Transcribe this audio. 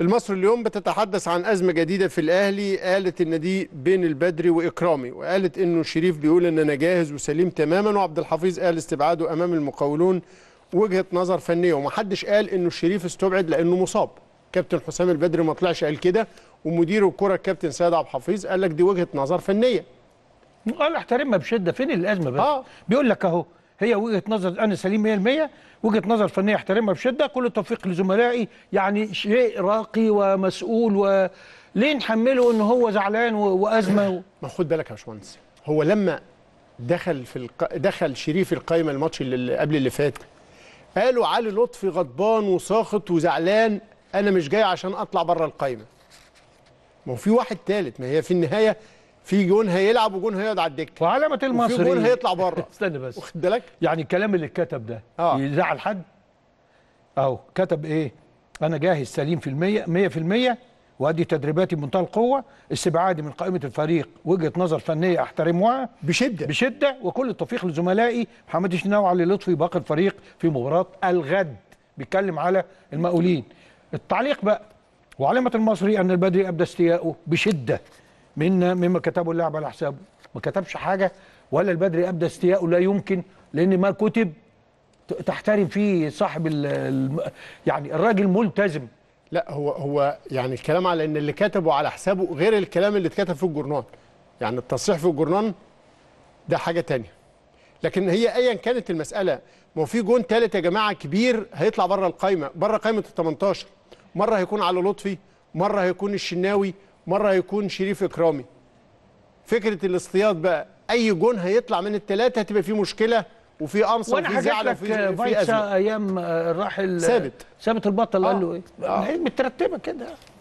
المصري اليوم بتتحدث عن أزمة جديدة في الأهلي قالت إن دي بين البدري وإكرامي وقالت إنه شريف بيقول إن أنا جاهز وسليم تماما وعبد الحفيظ قال استبعاده أمام المقاولون وجهة نظر فنية ومحدش قال إنه شريف استبعد لأنه مصاب كابتن حسام البدري ما طلعش قال كده ومدير الكرة الكابتن سيد عبد الحفيظ قال لك دي وجهة نظر فنية قال احترمها بشده فين الازمه بقى آه. بيقول لك اهو هي وجهه نظر انا سليم 100% وجهه نظر فنيه احترمها بشده كل التوفيق لزملائي يعني شيء راقي ومسؤول و ليه نحمله ان هو زعلان وازمه ما خد بالك يا باشمهندس هو لما دخل في الق... دخل شريف القايمه الماتش اللي قبل اللي فات قالوا علي لطفي غضبان وساخط وزعلان انا مش جاي عشان اطلع بره القايمه ما هو في واحد ثالث ما هي في النهايه في جون هيلعب وجون هيقعد على الدكه وعلامه المصري في جون هيطلع بره استنى بس واخد بالك يعني الكلام اللي اتكتب ده آه. يزعل حد اهو كتب ايه انا جاهز سليم في المية 100% وادي تدريباتي بمنتهى القوه استبعادي من قائمه الفريق وجهه نظر فنيه احترمها بشده بشده وكل التوفيق لزملائي محمد الشناوي وعلي لطفي باقي الفريق في مباراه الغد بيتكلم على المقاولين التعليق بقى وعلمت المصري ان البدري ابدى استياءه بشده من مما كتبه اللاعب على حسابه ما كتبش حاجه ولا البدري ابدى استياءه لا يمكن لان ما كتب تحترم فيه صاحب يعني الراجل ملتزم لا هو هو يعني الكلام على ان اللي كتبه على حسابه غير الكلام اللي اتكتب في الجورنال يعني التصريح في الجورنال ده حاجه تانية لكن هي ايا كانت المساله ما هو في جون ثالث يا جماعه كبير هيطلع بره القايمه بره قايمه ال 18 مره هيكون على لطفي مره هيكون الشناوي مره هيكون شريف اكرامي فكره الاصطياد بقى اي جون هيطلع من الثلاثه هتبقى فيه مشكله وفي قمصه وفي زعل وفي في ازمه ايام آه، الراحل آه، ثابت ثابت البطل آه. قال له آه. ايه؟ آه. مترتبه كده